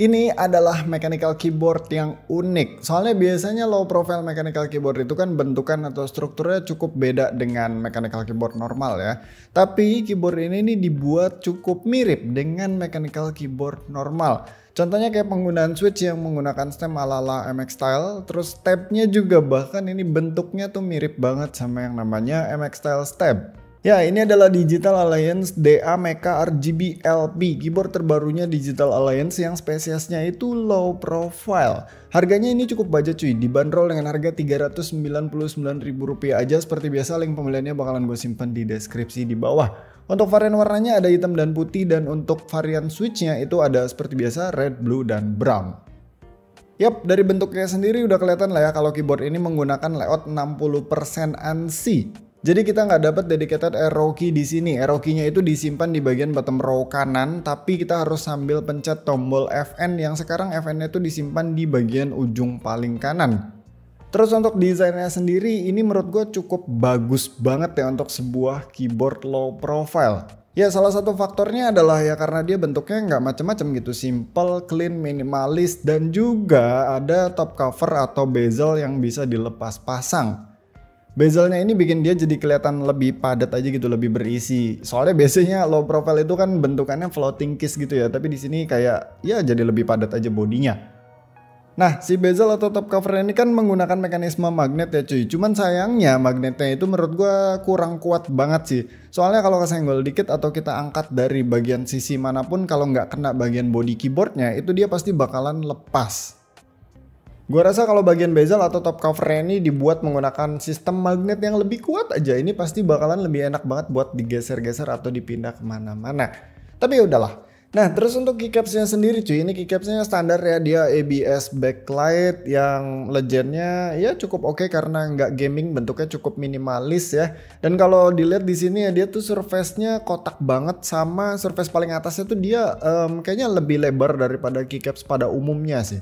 Ini adalah mechanical keyboard yang unik. Soalnya biasanya low profile mechanical keyboard itu kan bentukan atau strukturnya cukup beda dengan mechanical keyboard normal ya. Tapi keyboard ini ini dibuat cukup mirip dengan mechanical keyboard normal. Contohnya kayak penggunaan switch yang menggunakan stem ala-ala MX Style, terus tabnya juga bahkan ini bentuknya tuh mirip banget sama yang namanya MX Style step. Ya, ini adalah Digital Alliance DA Mecha RGB LP, keyboard terbarunya Digital Alliance yang spesiesnya itu low profile. Harganya ini cukup budget cuy, dibanderol dengan harga Rp399.000 aja. Seperti biasa link pembeliannya bakalan gue simpen di deskripsi di bawah. Untuk varian warnanya ada hitam dan putih dan untuk varian switchnya itu ada seperti biasa red, blue, dan brown. Yap, dari bentuknya sendiri udah kelihatan lah ya kalau keyboard ini menggunakan layout 60% ANSI. Jadi kita nggak dapat dedicated key di sini. key nya itu disimpan di bagian bottom row kanan, tapi kita harus sambil pencet tombol FN yang sekarang FN-nya itu disimpan di bagian ujung paling kanan. Terus untuk desainnya sendiri, ini menurut gue cukup bagus banget ya untuk sebuah keyboard low profile. Ya salah satu faktornya adalah ya karena dia bentuknya nggak macam-macam gitu, simple, clean, minimalis, dan juga ada top cover atau bezel yang bisa dilepas pasang bezelnya ini bikin dia jadi kelihatan lebih padat aja gitu, lebih berisi. Soalnya biasanya low profile itu kan bentukannya floating case gitu ya, tapi di sini kayak ya jadi lebih padat aja bodinya. Nah, si bezel atau top cover ini kan menggunakan mekanisme magnet ya cuy. Cuman sayangnya magnetnya itu menurut gue kurang kuat banget sih. Soalnya kalau kesenggol dikit atau kita angkat dari bagian sisi manapun kalau nggak kena bagian body keyboardnya itu dia pasti bakalan lepas. Gue rasa kalau bagian bezel atau top cover ini dibuat menggunakan sistem magnet yang lebih kuat aja, ini pasti bakalan lebih enak banget buat digeser-geser atau dipindah kemana-mana. Tapi ya udahlah. Nah terus untuk keycapsnya sendiri cuy, ini keycapsnya standar ya, dia ABS backlight yang legendnya ya cukup oke okay karena nggak gaming bentuknya cukup minimalis ya. Dan kalau dilihat di sini ya dia tuh surface-nya kotak banget sama surface paling atasnya tuh dia um, kayaknya lebih lebar daripada keycaps pada umumnya sih.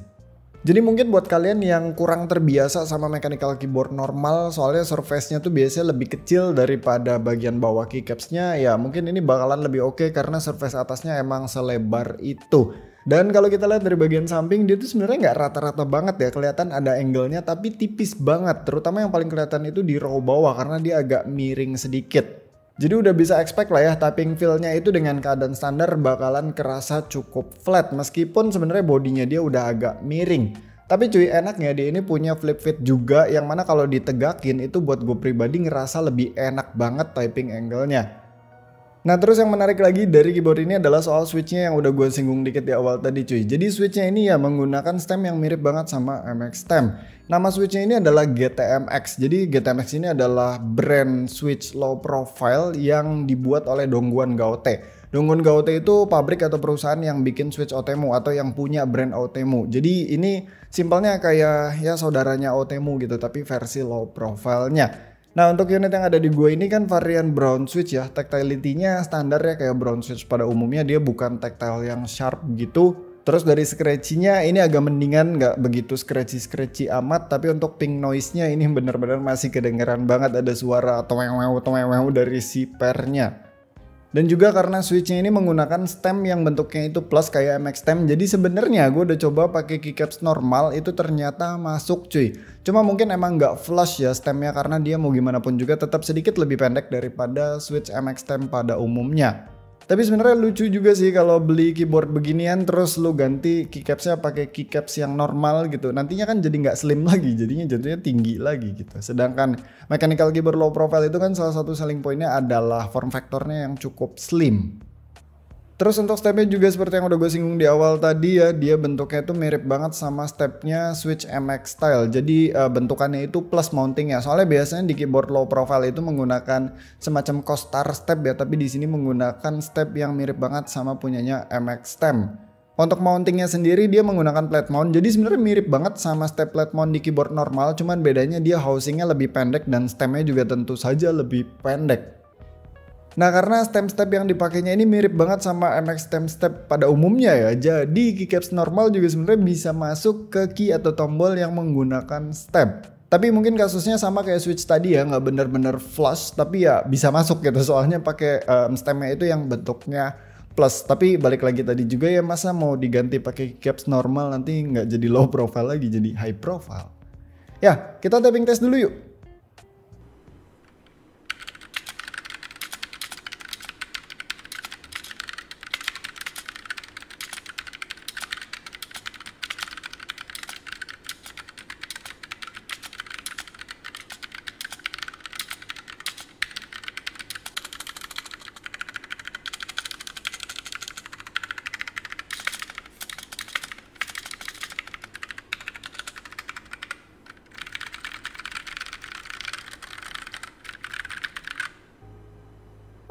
Jadi mungkin buat kalian yang kurang terbiasa sama mechanical keyboard normal soalnya surface-nya tuh biasanya lebih kecil daripada bagian bawah keycaps-nya ya mungkin ini bakalan lebih oke okay karena surface atasnya emang selebar itu. Dan kalau kita lihat dari bagian samping dia tuh sebenarnya nggak rata-rata banget ya kelihatan ada angle-nya tapi tipis banget terutama yang paling kelihatan itu di row bawah karena dia agak miring sedikit. Jadi udah bisa expect lah ya tapping feel-nya itu dengan keadaan standar bakalan kerasa cukup flat meskipun sebenarnya bodinya dia udah agak miring. Tapi cuy enaknya dia ini punya flip fit juga yang mana kalau ditegakin itu buat gue pribadi ngerasa lebih enak banget typing angle-nya. Nah terus yang menarik lagi dari keyboard ini adalah soal switchnya yang udah gue singgung dikit di awal tadi cuy. Jadi switchnya ini ya menggunakan stem yang mirip banget sama MX stem. Nama switchnya ini adalah GTMX. Jadi GTMX ini adalah brand switch low profile yang dibuat oleh Dongguan Gaote. Dongguan Gaote itu pabrik atau perusahaan yang bikin switch Otemu atau yang punya brand Otemu. Jadi ini simpelnya kayak ya saudaranya Otemu gitu tapi versi low profile-nya. Nah untuk unit yang ada di gue ini kan varian brown switch ya, tactility-nya ya kayak brown switch pada umumnya dia bukan tactile yang sharp gitu, Terus dari scratchy-nya ini agak mendingan nggak begitu scratchy-scratchy amat tapi untuk pink noise-nya ini bener-bener masih kedengeran banget ada suara atau meow dari si pernya. Dan juga karena switchnya ini menggunakan stem yang bentuknya itu plus kayak MX stem. Jadi sebenarnya gue udah coba pakai keycaps normal itu ternyata masuk cuy. Cuma mungkin emang nggak flush ya stemnya karena dia mau gimana pun juga tetap sedikit lebih pendek daripada switch MX stem pada umumnya. Tapi sebenarnya lucu juga sih kalau beli keyboard beginian terus lu ganti keycapsnya pakai keycaps yang normal gitu. Nantinya kan jadi nggak slim lagi, jadinya jatuhnya tinggi lagi gitu. Sedangkan mechanical keyboard low profile itu kan salah satu selling pointnya adalah form factornya yang cukup slim Terus untuk stepnya juga seperti yang udah gue singgung di awal tadi ya, dia bentuknya itu mirip banget sama stepnya Switch MX Style. Jadi uh, bentukannya itu plus mounting ya. Soalnya biasanya di keyboard low profile itu menggunakan semacam costar step ya, tapi di sini menggunakan step yang mirip banget sama punyanya MX Stem. Untuk mountingnya sendiri dia menggunakan plate mount, jadi sebenarnya mirip banget sama step plate mount di keyboard normal, cuman bedanya dia housingnya lebih pendek dan stemnya juga tentu saja lebih pendek. Nah karena stem step yang dipakainya ini mirip banget sama MX stem step pada umumnya ya. Jadi keycaps normal juga sebenarnya bisa masuk ke key atau tombol yang menggunakan stem. Tapi mungkin kasusnya sama kayak switch tadi ya, nggak bener-bener flush, tapi ya bisa masuk gitu. Soalnya pakai um, stemnya itu yang bentuknya plus. Tapi balik lagi tadi juga ya, masa mau diganti pakai caps normal nanti nggak jadi low profile lagi, jadi high profile. Ya, kita tapping test dulu yuk.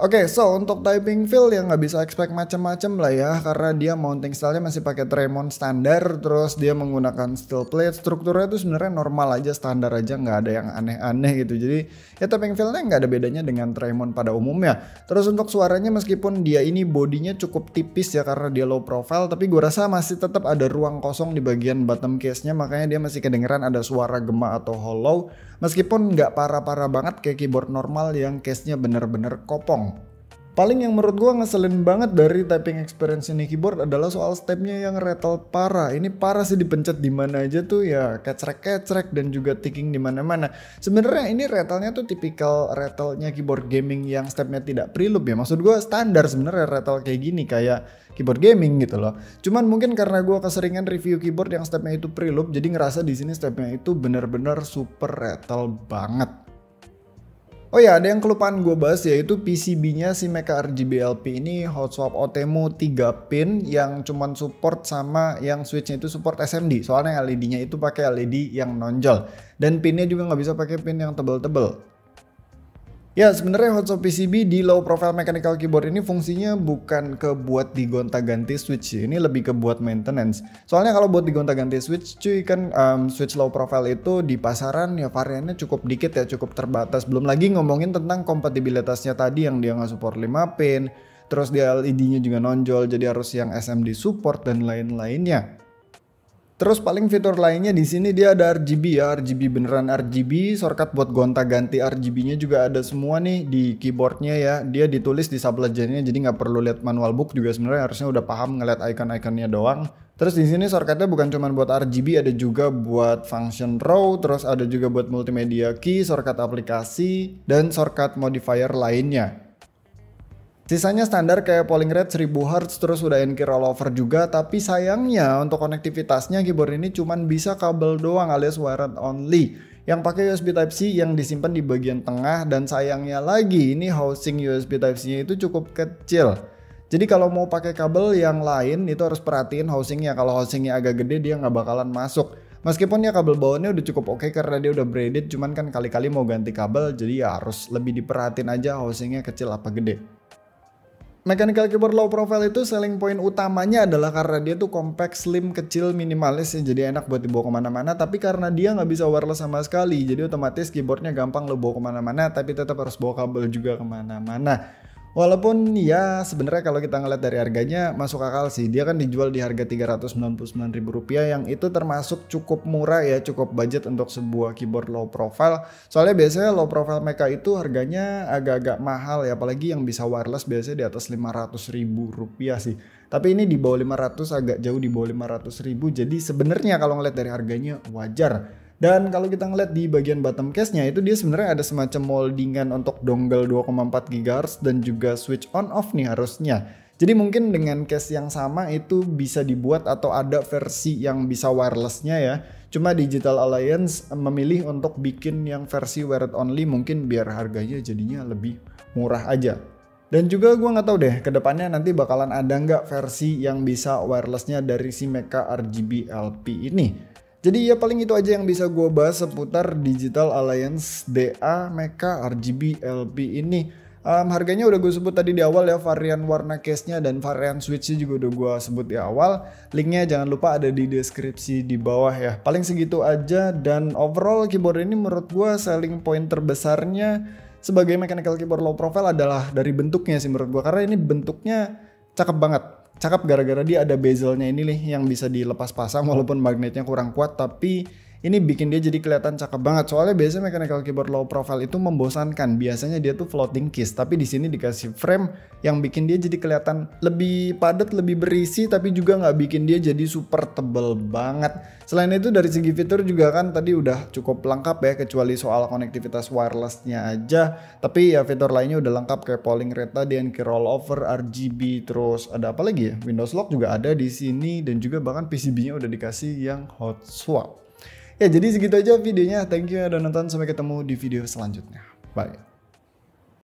Oke, okay, so untuk typing feel yang nggak bisa expect macam-macam lah ya, karena dia mounting stylenya masih pakai Tremont standar, terus dia menggunakan steel plate, strukturnya itu sebenarnya normal aja, standar aja, nggak ada yang aneh-aneh gitu. Jadi ya typing fillnya nggak ada bedanya dengan Tremont pada umumnya. Terus untuk suaranya meskipun dia ini bodinya cukup tipis ya karena dia low profile, tapi gue rasa masih tetap ada ruang kosong di bagian bottom case-nya, makanya dia masih kedengeran ada suara gema atau hollow Meskipun nggak parah-parah banget kayak keyboard normal yang case-nya bener-bener kopong. Paling yang menurut gue ngeselin banget dari typing experience ini keyboard adalah soal stepnya yang retel parah. Ini parah sih dipencet di mana aja tuh ya kecrek-kecrek dan juga ticking di mana-mana. Sebenarnya ini retelnya tuh tipikal retelnya keyboard gaming yang stepnya tidak preloop ya. Maksud gue standar sebenarnya retel kayak gini kayak keyboard gaming gitu loh. Cuman mungkin karena gue keseringan review keyboard yang stepnya itu preloop jadi ngerasa di sini stepnya itu bener-bener super retel banget. Oh ya, ada yang kelupaan gue bahas yaitu PCB-nya si Mecha RGB LP ini Hotswap Otemu 3 pin yang cuman support sama yang switchnya itu support SMD. Soalnya LED-nya itu pakai LED yang nonjol dan pinnya juga nggak bisa pakai pin yang tebel-tebel. Ya sebenarnya Hotswap PCB di low profile mechanical keyboard ini fungsinya bukan ke buat digonta-ganti switch ini lebih ke buat maintenance. Soalnya kalau buat digonta-ganti switch, cuy kan um, switch low profile itu di pasaran ya variannya cukup dikit ya, cukup terbatas. Belum lagi ngomongin tentang kompatibilitasnya tadi yang dia nggak support 5 pin, terus dia LED-nya juga nonjol, jadi harus yang SMD support dan lain-lainnya. Terus paling fitur lainnya di sini dia ada RGB ya, RGB beneran RGB, shortcut buat gonta-ganti RGB-nya juga ada semua nih di keyboardnya ya. Dia ditulis di sublegendnya jadi nggak perlu lihat manual book juga sebenarnya harusnya udah paham ngeliat icon-iconnya doang. Terus di sini shortcutnya bukan cuma buat RGB, ada juga buat function row, terus ada juga buat multimedia key, shortcut aplikasi, dan shortcut modifier lainnya. Sisanya standar kayak polling rate 1000 Hz terus udah NK rollover juga tapi sayangnya untuk konektivitasnya keyboard ini cuman bisa kabel doang alias wired only yang pakai USB Type C yang disimpan di bagian tengah dan sayangnya lagi ini housing USB Type C-nya itu cukup kecil. Jadi kalau mau pakai kabel yang lain itu harus perhatiin housingnya. Kalau housingnya agak gede dia nggak bakalan masuk. Meskipun ya kabel bawahnya udah cukup oke okay karena dia udah braided, cuman kan kali-kali mau ganti kabel jadi ya harus lebih diperhatiin aja housingnya kecil apa gede mechanical keyboard low profile itu selling point utamanya adalah karena dia tuh compact, slim, kecil, minimalis ya, jadi enak buat dibawa kemana-mana. Tapi karena dia nggak bisa wireless sama sekali, jadi otomatis keyboardnya gampang lo bawa kemana-mana, tapi tetap harus bawa kabel juga kemana-mana. Walaupun ya sebenarnya kalau kita ngeliat dari harganya masuk akal sih. Dia kan dijual di harga ribu rupiah yang itu termasuk cukup murah ya, cukup budget untuk sebuah keyboard low profile. Soalnya biasanya low profile mereka itu harganya agak-agak mahal ya, apalagi yang bisa wireless biasanya di atas ribu rupiah sih. Tapi ini di bawah 500 agak jauh di bawah ribu Jadi sebenarnya kalau ngeliat dari harganya wajar. Dan kalau kita ngeliat di bagian bottom case-nya itu dia sebenarnya ada semacam moldingan untuk dongle 2,4 GHz dan juga switch on off nih harusnya. Jadi mungkin dengan case yang sama itu bisa dibuat atau ada versi yang bisa wireless-nya ya. Cuma Digital Alliance eh, memilih untuk bikin yang versi wired only mungkin biar harganya jadinya lebih murah aja. Dan juga gue nggak tahu deh kedepannya nanti bakalan ada nggak versi yang bisa wirelessnya dari si Meka RGB LP ini. Jadi ya paling itu aja yang bisa gue bahas seputar Digital Alliance DA Mecha RGB LP ini. Um, harganya udah gue sebut tadi di awal ya varian warna case-nya dan varian switch-nya juga udah gue sebut di awal. Linknya jangan lupa ada di deskripsi di bawah ya. Paling segitu aja dan overall keyboard ini menurut gue selling point terbesarnya sebagai mechanical keyboard low profile adalah dari bentuknya sih menurut gue karena ini bentuknya cakep banget cakep gara-gara dia ada bezelnya ini nih yang bisa dilepas pasang walaupun magnetnya kurang kuat tapi ini bikin dia jadi kelihatan cakep banget soalnya biasanya mechanical keyboard low profile itu membosankan biasanya dia tuh floating keys tapi di sini dikasih frame yang bikin dia jadi kelihatan lebih padat lebih berisi tapi juga nggak bikin dia jadi super tebel banget selain itu dari segi fitur juga kan tadi udah cukup lengkap ya kecuali soal konektivitas wirelessnya aja tapi ya fitur lainnya udah lengkap kayak polling rate tadi yang rollover RGB terus ada apa lagi ya Windows Lock juga ada di sini dan juga bahkan PCB-nya udah dikasih yang hot swap Ya jadi segitu aja videonya. Thank you yang udah nonton. Sampai ketemu di video selanjutnya. Bye.